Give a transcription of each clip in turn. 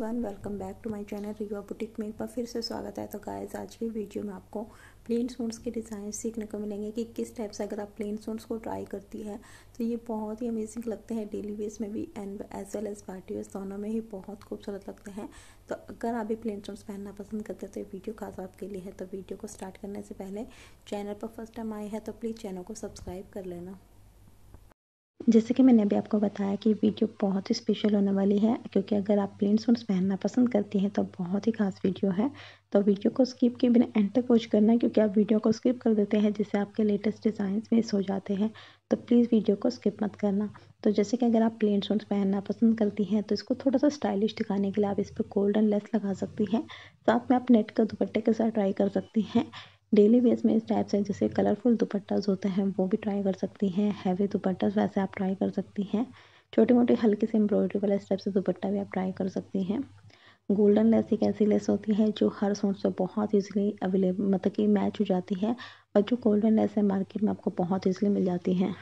one welcome back to my channel Riva boutique में एक बार फिर से स्वागत है तो गाइस आज की वीडियो में आपको प्लेन सूट्स के डिज़ाइन सीखने को मिलेंगे कि किस टाइप से अगर आप प्लेन सूट्स को ट्राई करती है तो ये बहुत ही अमेजिंग लगते हैं डेली वेज में भी and as well as party wear दोनों में ही बहुत खूबसूरत लगते हैं तो अगर आप भी प्लेन सूट्स पहनना पसंद करते हैं तो ये वीडियो खास आपके लिए है तो वीडियो को स्टार्ट करने से पहले चैनल पर फर्स्ट टाइम आए हैं तो प्लीज़ चैनल को सब्सक्राइब कर लेना जैसे कि मैंने अभी आपको बताया कि वीडियो बहुत ही स्पेशल होने वाली है क्योंकि अगर आप प्लेन सूट्स पहनना पसंद करती हैं तो बहुत ही खास वीडियो है तो वीडियो को स्किप के बिना एंड तक वॉच करना क्योंकि आप वीडियो को स्किप कर देते हैं जिससे आपके लेटेस्ट डिज़ाइंस मिस हो जाते हैं तो प्लीज़ वीडियो को स्किप मत करना तो जैसे कि अगर आप प्लेन सूट्स पहनना पसंद करती हैं तो इसको थोड़ा सा स्टाइलिश दिखाने के लिए आप इस पर गोल्डन लेस लगा सकती हैं साथ में आप नेट के दुपट्टे के साथ ट्राई कर सकती हैं डेली बेस में इस टाइप से जैसे कलरफुल दुपट्टाज होते हैं वो भी ट्राई कर सकती हैं हैवी दुपट्टाज वैसे आप ट्राई कर सकती हैं छोटे मोटी हल्की से एम्ब्रॉयडरी वाले इस टाइप से दुपट्टा भी आप ट्राई कर सकती हैं गोल्डन लेस एक ऐसी लेस होती है जो हर सूट से बहुत ईजिली अवेलेबल मतलब कि मैच हो जाती है और जो गोल्डन लेस है मार्केट में आपको बहुत ईजिली मिल जाती है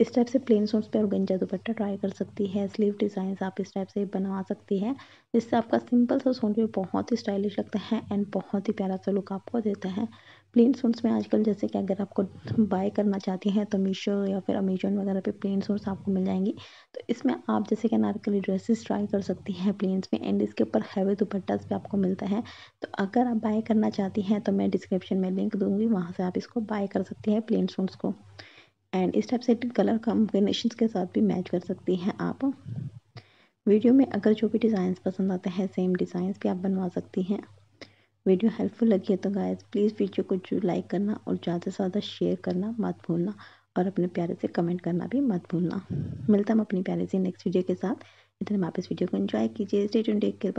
इस टाइप से प्लेन सूट्स पे ऑर्गेंजा दुपट्टा ट्राई कर सकती है स्लीव डिज़ाइन आप इस टाइप से बनवा सकती है जिससे आपका सिंपल सा सूट भी बहुत ही स्टाइलिश लगता है एंड बहुत ही प्यारा सा लुक आपको देता है प्लेन सूट्स में आजकल जैसे कि अगर आपको बाय करना चाहती हैं तो मीशो या फिर अमेजोन वगैरह पे प्लेन सूट्स आपको मिल जाएंगी तो इसमें आप जैसे कि नारकली ड्रेसेस ट्राई कर सकती हैं प्लेन्स में एंड इसके ऊपर हैवी दुपट्टा भी आपको मिलता है तो अगर आप बाय करना चाहती हैं तो मैं डिस्क्रिप्शन में लिंक दूँगी वहाँ से आप इसको बाय कर सकती हैं प्लेन सूट्स को एंड इस टाइप से कलर कॉम्बिनेशन के साथ भी मैच कर सकती हैं आप वीडियो में अगर जो भी डिज़ाइंस पसंद आते हैं सेम डिज़ाइंस भी आप बनवा सकती हैं वीडियो हेल्पफुल लगी है तो गाइस प्लीज़ वीडियो को जो लाइक करना और ज़्यादा से ज़्यादा शेयर करना मत भूलना और अपने प्यारे से कमेंट करना भी मत भूलना मिलता हम अपनी प्यारे से नेक्स्ट वीडियो के साथ इतने आप इस वीडियो को एंजॉय कीजिए स्टेट टेक केयर